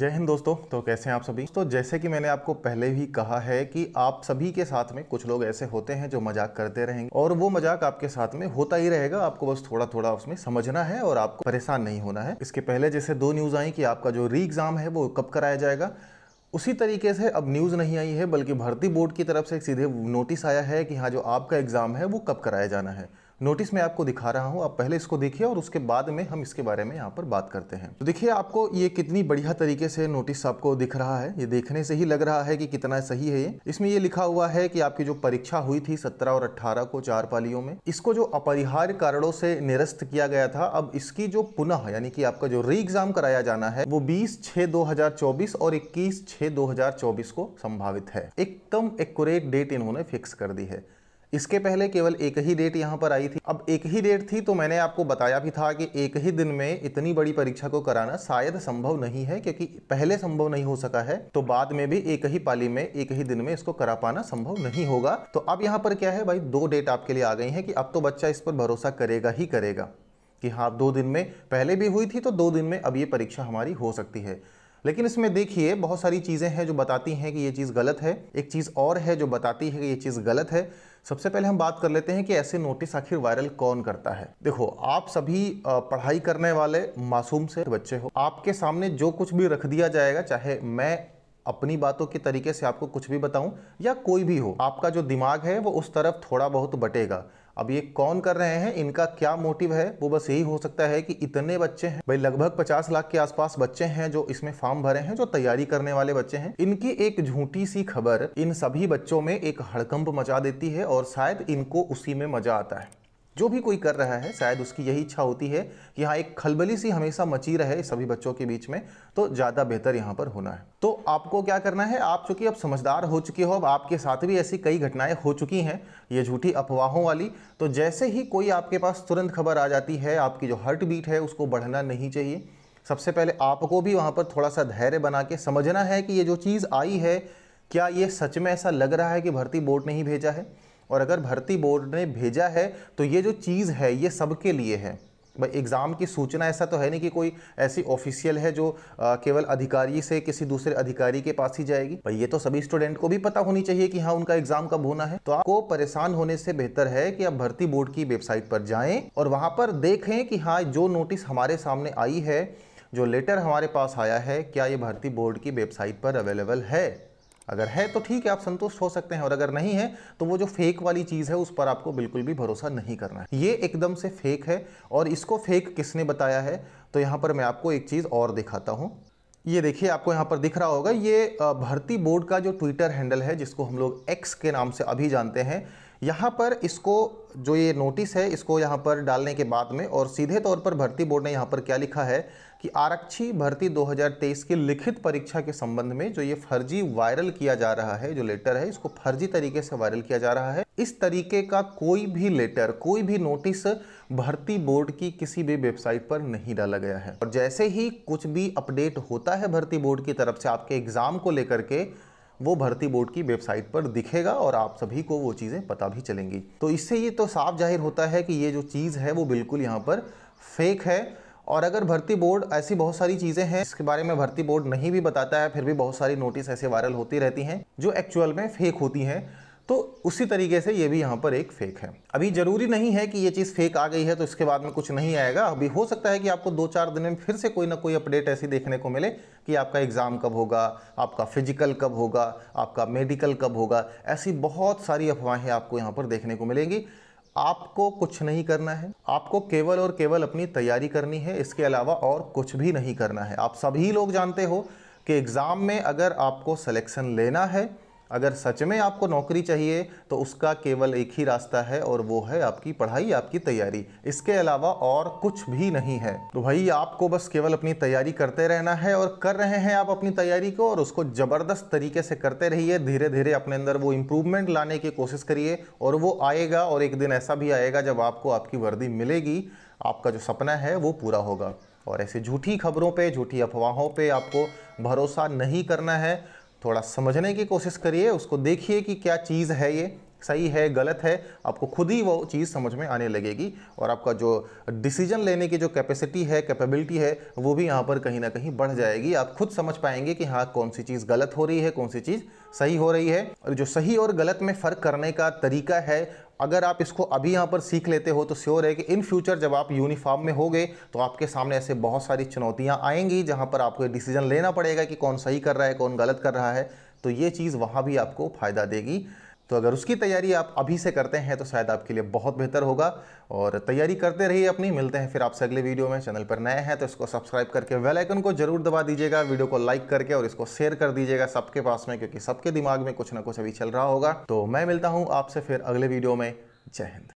जय हिंद दोस्तों तो कैसे हैं आप सभी तो जैसे कि मैंने आपको पहले भी कहा है कि आप सभी के साथ में कुछ लोग ऐसे होते हैं जो मजाक करते रहेंगे और वो मजाक आपके साथ में होता ही रहेगा आपको बस थोड़ा थोड़ा उसमें समझना है और आपको परेशान नहीं होना है इसके पहले जैसे दो न्यूज़ आई कि आपका जो री एग्ज़ाम है वो कब कराया जाएगा उसी तरीके से अब न्यूज़ नहीं आई है बल्कि भर्ती बोर्ड की तरफ से एक सीधे नोटिस आया है कि हाँ जो आपका एग्ज़ाम है वो कब कराया जाना है नोटिस में आपको दिखा रहा हूँ आप पहले इसको देखिए और उसके बाद में हम इसके बारे में यहाँ पर बात करते हैं तो देखिए आपको ये कितनी बढ़िया तरीके से नोटिस आपको दिख रहा है ये देखने से ही लग रहा है कि कितना सही है ये इसमें ये लिखा हुआ है कि आपकी जो परीक्षा हुई थी सत्रह और अट्ठारह को चार पालियों में इसको जो अपरिहार्य कारणों से निरस्त किया गया था अब इसकी जो पुनः यानी कि आपका जो री एग्जाम कराया जाना है वो बीस छह दो और इक्कीस छह दो को संभावित है एकदम एक्यूरेट डेट इन्होंने फिक्स कर दी है इसके पहले केवल एक ही डेट यहाँ पर आई थी अब एक ही डेट थी तो मैंने आपको बताया भी था कि एक ही दिन में इतनी बड़ी परीक्षा को कराना शायद संभव नहीं है क्योंकि पहले संभव नहीं हो सका है तो बाद में भी एक ही पाली में एक ही दिन में इसको करा पाना संभव नहीं होगा तो अब यहाँ पर क्या है भाई दो डेट आपके लिए आ गई है कि अब तो बच्चा इस पर भरोसा करेगा ही करेगा कि हाँ दो दिन में पहले भी हुई थी तो दो दिन में अब ये परीक्षा हमारी हो सकती है लेकिन इसमें देखिए बहुत सारी चीज़ें हैं जो बताती हैं कि ये चीज़ गलत है एक चीज़ और है जो बताती है कि ये चीज़ गलत है सबसे पहले हम बात कर लेते हैं कि ऐसे नोटिस आखिर वायरल कौन करता है देखो आप सभी पढ़ाई करने वाले मासूम से बच्चे हो आपके सामने जो कुछ भी रख दिया जाएगा चाहे मैं अपनी बातों के तरीके से आपको कुछ भी बताऊं या कोई भी हो आपका जो दिमाग है वो उस तरफ थोड़ा बहुत बटेगा अब ये कौन कर रहे हैं इनका क्या मोटिव है वो बस यही हो सकता है कि इतने बच्चे हैं भाई लगभग 50 लाख के आसपास बच्चे हैं जो इसमें फॉर्म भरे हैं जो तैयारी करने वाले बच्चे हैं इनकी एक झूठी सी खबर इन सभी बच्चों में एक हड़कंप मचा देती है और शायद इनको उसी में मजा आता है जो भी कोई कर रहा है शायद उसकी यही इच्छा होती है कि यहाँ एक खलबली सी हमेशा मची रहे सभी बच्चों के बीच में तो ज़्यादा बेहतर यहाँ पर होना है तो आपको क्या करना है आप चूँकि अब समझदार हो चुके हो अब आपके साथ भी ऐसी कई घटनाएं हो चुकी हैं ये झूठी अफवाहों वाली तो जैसे ही कोई आपके पास तुरंत खबर आ जाती है आपकी जो हार्ट बीट है उसको बढ़ना नहीं चाहिए सबसे पहले आपको भी वहाँ पर थोड़ा सा धैर्य बना के समझना है कि ये जो चीज़ आई है क्या ये सच में ऐसा लग रहा है कि भर्ती बोर्ड ने ही भेजा है और अगर भर्ती बोर्ड ने भेजा है तो ये जो चीज़ है ये सबके लिए है भाई एग्ज़ाम की सूचना ऐसा तो है नहीं कि कोई ऐसी ऑफिशियल है जो आ, केवल अधिकारी से किसी दूसरे अधिकारी के पास ही जाएगी भाई ये तो सभी स्टूडेंट को भी पता होनी चाहिए कि हाँ उनका एग्ज़ाम कब होना है तो आपको परेशान होने से बेहतर है कि आप भर्ती बोर्ड की वेबसाइट पर जाएं और वहाँ पर देखें कि हाँ जो नोटिस हमारे सामने आई है जो लेटर हमारे पास आया है क्या ये भर्ती बोर्ड की वेबसाइट पर अवेलेबल है अगर है तो ठीक है आप संतुष्ट हो सकते हैं और अगर नहीं है तो वो जो फेक वाली चीज़ है उस पर आपको बिल्कुल भी भरोसा नहीं करना है ये एकदम से फेक है और इसको फेक किसने बताया है तो यहां पर मैं आपको एक चीज़ और दिखाता हूं ये देखिए आपको यहाँ पर दिख रहा होगा ये भर्ती बोर्ड का जो ट्विटर हैंडल है जिसको हम लोग एक्स के नाम से अभी जानते हैं यहाँ पर इसको जो ये नोटिस है इसको यहाँ पर डालने के बाद में और सीधे तौर पर भर्ती बोर्ड ने यहाँ पर क्या लिखा है कि आरक्षी भर्ती 2023 की लिखित परीक्षा के संबंध में जो ये फर्जी वायरल किया जा रहा है जो लेटर है इसको फर्जी तरीके से वायरल किया जा रहा है इस तरीके का कोई भी लेटर कोई भी नोटिस भर्ती बोर्ड की किसी भी वेबसाइट पर नहीं डाला गया है और जैसे ही कुछ भी अपडेट होता है भर्ती बोर्ड की तरफ से आपके एग्जाम को लेकर के वो भर्ती बोर्ड की वेबसाइट पर दिखेगा और आप सभी को वो चीज़ें पता भी चलेंगी तो इससे ये तो साफ जाहिर होता है कि ये जो चीज़ है वो बिल्कुल यहाँ पर फेक है और अगर भर्ती बोर्ड ऐसी बहुत सारी चीज़ें हैं इसके बारे में भर्ती बोर्ड नहीं भी बताता है फिर भी बहुत सारी नोटिस ऐसे वायरल होती रहती हैं जो एक्चुअल में फेक होती हैं तो उसी तरीके से ये भी यहाँ पर एक फेक है अभी ज़रूरी नहीं है कि ये चीज़ फेक आ गई है तो इसके बाद में कुछ नहीं आएगा अभी हो सकता है कि आपको दो चार दिन में फिर से कोई ना कोई अपडेट ऐसी देखने को मिले कि आपका एग्ज़ाम कब होगा आपका फिजिकल कब होगा आपका मेडिकल कब होगा ऐसी बहुत सारी अफवाहें आपको यहाँ पर देखने को मिलेंगी आपको कुछ नहीं करना है आपको केवल और केवल अपनी तैयारी करनी है इसके अलावा और कुछ भी नहीं करना है आप सभी लोग जानते हो कि एग्ज़ाम में अगर आपको सिलेक्शन लेना है अगर सच में आपको नौकरी चाहिए तो उसका केवल एक ही रास्ता है और वो है आपकी पढ़ाई आपकी तैयारी इसके अलावा और कुछ भी नहीं है तो भाई आपको बस केवल अपनी तैयारी करते रहना है और कर रहे हैं आप अपनी तैयारी को और उसको ज़बरदस्त तरीके से करते रहिए धीरे धीरे अपने अंदर वो इम्प्रूवमेंट लाने की कोशिश करिए और वो आएगा और एक दिन ऐसा भी आएगा जब आपको आपकी वर्दी मिलेगी आपका जो सपना है वो पूरा होगा और ऐसे झूठी खबरों पे झूठी अफवाहों पे आपको भरोसा नहीं करना है थोड़ा समझने की कोशिश करिए उसको देखिए कि क्या चीज़ है ये सही है गलत है आपको खुद ही वो चीज़ समझ में आने लगेगी और आपका जो डिसीजन लेने की जो कैपेसिटी है कैपेबिलिटी है वो भी यहाँ पर कहीं ना कहीं बढ़ जाएगी आप खुद समझ पाएंगे कि हाँ कौन सी चीज़ गलत हो रही है कौन सी चीज़ सही हो रही है और जो सही और गलत में फ़र्क करने का तरीका है अगर आप इसको अभी यहाँ पर सीख लेते हो तो श्योर है कि इन फ्यूचर जब आप यूनिफॉर्म में हो गए तो आपके सामने ऐसे बहुत सारी चुनौतियाँ आएंगी जहाँ पर आपको डिसीजन लेना पड़ेगा कि कौन सही कर रहा है कौन गलत कर रहा है तो ये चीज़ वहाँ भी आपको फ़ायदा देगी तो अगर उसकी तैयारी आप अभी से करते हैं तो शायद आपके लिए बहुत बेहतर होगा और तैयारी करते रहिए अपनी मिलते हैं फिर आपसे अगले वीडियो में चैनल पर नए हैं तो इसको सब्सक्राइब करके वेल आइकन को जरूर दबा दीजिएगा वीडियो को लाइक करके और इसको शेयर कर दीजिएगा सबके पास में क्योंकि सबके दिमाग में कुछ ना कुछ अभी चल रहा होगा तो मैं मिलता हूँ आपसे फिर अगले वीडियो में जय हिंद